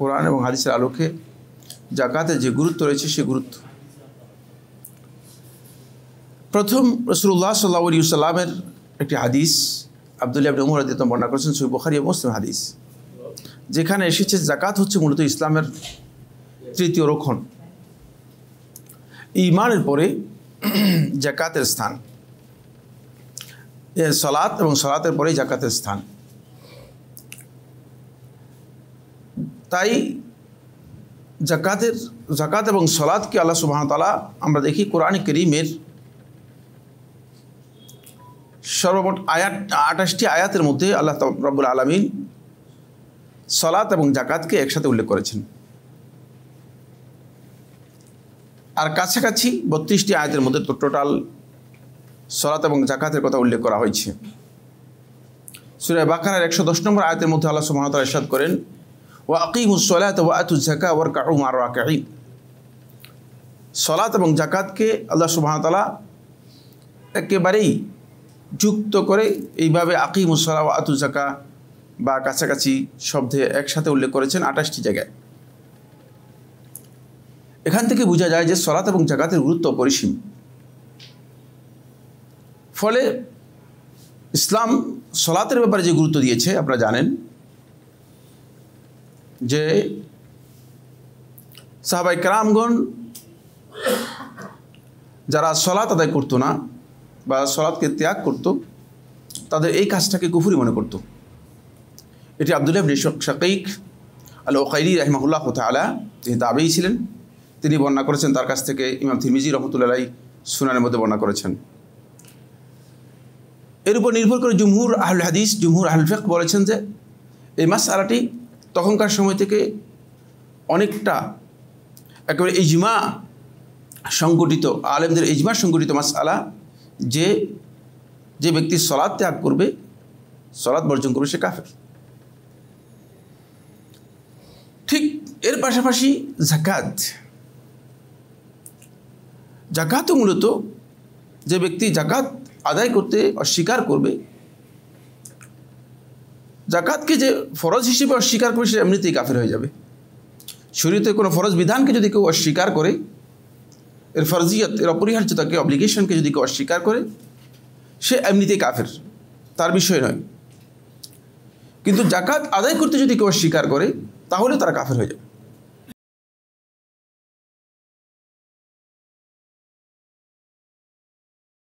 কোরআন এবং হাদিসের আলোকে জাকাতে যে গুরুত্ব রয়েছে সে গুরুত্ব প্রথম রসুল্লাহ সাল্লা আলী সাল্লামের একটি হাদিস আবদুল্লাহ আবনী উমর আদিতম বর্ণনা করেছেন সৈব বখারি এবং মুসলিম হাদিস যেখানে এসেছে জাকাত হচ্ছে মূলত ইসলামের তৃতীয় রক্ষণ ইমানের পরে জাকাতের স্থান সলাৎ এবং সলাতের পরেই জাকাতের স্থান তাই জাকাতের জাকাত এবং সলাদকে আল্লাহ সুবাহতালা আমরা দেখি কোরআন করিমের সর্বমোট আয়াত আঠাশটি আয়াতের মধ্যে আল্লাহ রবুল আলমিন সলাত এবং জাকাতকে একসাথে উল্লেখ করেছেন আর কাছাকাছি বত্রিশটি আয়াতের মধ্যে তো টোটাল সলাত এবং জাকাতের কথা উল্লেখ করা হয়েছে সুরায় বাকারার একশো দশ নম্বর আয়াতের মধ্যে আল্লাহ সুবাহতালা ইসাদ করেন ওয়াকিমু সলাত ও আতু জাকা ওর কাউ মার ওয়াকিম সলাত এবং জাকাতকে আল্লাহ সুবাহতালা একেবারেই যুক্ত করে এইভাবে আকিমু সলা ও আতু জাকা বা কাছাকাছি শব্দে একসাথে উল্লেখ করেছেন আঠাশটি জায়গায় এখান থেকে বোঝা যায় যে সলাত এবং জাকাতের গুরুত্ব অপরিসীম ফলে ইসলাম সলাতের ব্যাপারে যে গুরুত্ব দিয়েছে আপনারা জানেন যে সাহাবাই ক্রামগণ যারা সলাৎ আদায় করতো না বা সলাৎকে ত্যাগ করত তাদের এই কাজটাকে কুফুরি মনে করত এটি আবদুল্লাহ শাকিক আল ওকাইরি রাহিমাহুল্লাহ আলা তিনি দাবেই ছিলেন তিনি বর্ণনা করেছেন তার কাছ থেকে ইমাম থিমিজি রহমতুল্লাহ সুনানের মধ্যে বর্ণনা করেছেন এর উপর নির্ভর করে জুমহুর আহুল হাদিস জুমহুর আহুল ফেক বলেছেন যে এই মাস আলাটি তখনকার সময় থেকে অনেকটা একেবারে ইজমা সংগঠিত আলেমদের ইজমা সংগঠিত আলা যে যে ব্যক্তি সলাদ ত্যাগ করবে সলাদ বর্জন করবে সে কাফের ঠিক এর পাশাপাশি জাকাত জাকাতও মূলত যে ব্যক্তি জাকাত আদায় করতে অস্বীকার করবে জাকাতকে যে ফরজ হিসেবে অস্বীকার করে সে এমনিতেই কাফের হয়ে যাবে শরীরতে কোনো ফরজ বিধানকে যদি কেউ অস্বীকার করে এর ফরজিয়ত এর অপরিহার্যতাকে অব্লিগেশনকে যদি কেউ অস্বীকার করে সে এমনিতেই কাফের তার বিষয় নয় কিন্তু জাকাত আদায় করতে যদি কেউ অস্বীকার করে তাহলে তারা কাফের হয়ে যাবে